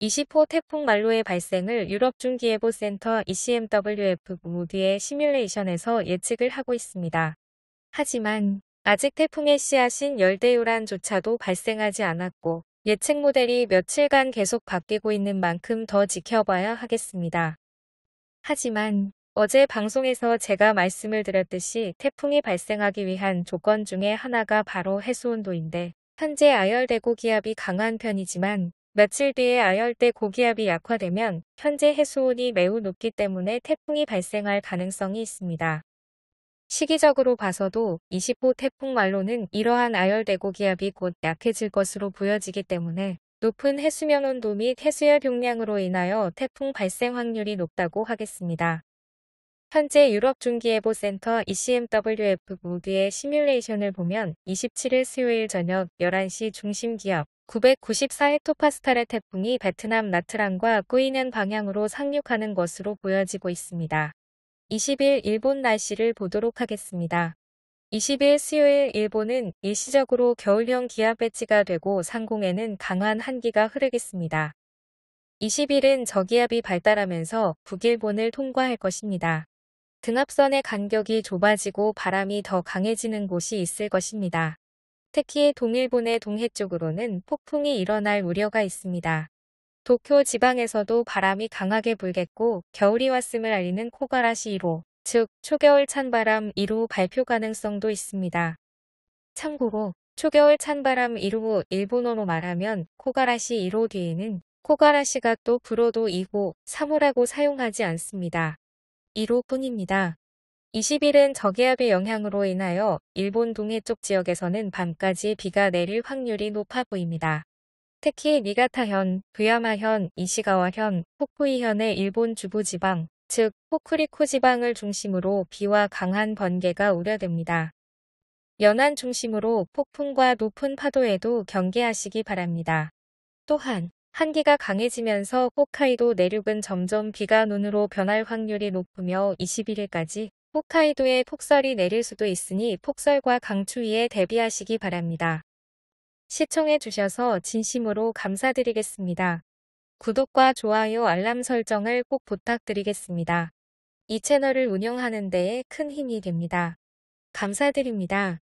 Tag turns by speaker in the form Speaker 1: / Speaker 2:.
Speaker 1: 20호 태풍 말로의 발생을 유럽 중기예보 센터 ECMWF 무디의 시뮬레이션에서 예측을 하고 있습니다. 하지만 아직 태풍의 씨앗인 열대요란조차도 발생하지 않았고 예측 모델이 며칠간 계속 바뀌고 있는 만큼 더 지켜봐야 하겠습니다. 하지만 어제 방송에서 제가 말씀을 드렸듯이 태풍이 발생하기 위한 조건 중에 하나가 바로 해수온도인데 현재 아열대고 기압이 강한 편이지만 며칠 뒤에 아열대 고기압이 약화되면 현재 해수온이 매우 높기 때문에 태풍이 발생할 가능성이 있습니다. 시기적으로 봐서도 20호 태풍 말로는 이러한 아열대 고기압이 곧 약해질 것으로 보여지기 때문에 높은 해수면 온도 및 해수열 용량으로 인하여 태풍 발생 확률이 높다고 하겠습니다. 현재 유럽 중기예보센터 ECMWF 무드의 시뮬레이션을 보면 27일 수요일 저녁 11시 중심기압 994헥토파스칼의 태풍이 베트남 나트랑과 꾸이는 방향으로 상륙하는 것으로 보여지고 있습니다. 20일 일본 날씨를 보도록 하겠습니다. 20일 수요일 일본은 일시적으로 겨울형 기압 배치가 되고 상공에는 강한 한기가 흐르겠습니다. 20일은 저기압이 발달하면서 북일본을 통과할 것입니다. 등압선의 간격이 좁아지고 바람이 더 강해지는 곳이 있을 것입니다. 특히 동일본의 동해 쪽으로는 폭풍이 일어날 우려가 있습니다. 도쿄 지방에서도 바람이 강하게 불겠고 겨울이 왔음을 알리는 코가라시 1호, 즉 초겨울 찬바람 1호 발표 가능성도 있습니다. 참고로 초겨울 찬바람 1호 일본어로 말하면 코가라시 1호 뒤에는 코가라시가 또 불어도 2호, 3호라고 사용하지 않습니다. 1호뿐입니다. 20일은 저기압의 영향으로 인하여 일본 동해쪽 지역에서는 밤까지 비가 내릴 확률이 높아 보입니다. 특히 니가타현, 부야마현, 이시가와현, 후쿠이현의 일본 주부지방, 즉 호쿠리쿠 지방을 중심으로 비와 강한 번개가 우려됩니다. 연안 중심으로 폭풍과 높은 파도에도 경계하시기 바랍니다. 또한 한기가 강해지면서 홋카이도 내륙은 점점 비가 눈으로 변할 확률이 높으며 21일까지 홋카이도에 폭설이 내릴 수도 있으니 폭설과 강추위에 대비하시기 바랍니다. 시청해 주셔서 진심으로 감사드리겠습니다. 구독과 좋아요 알람 설정을 꼭 부탁드리겠습니다. 이 채널을 운영하는 데에 큰 힘이 됩니다. 감사드립니다.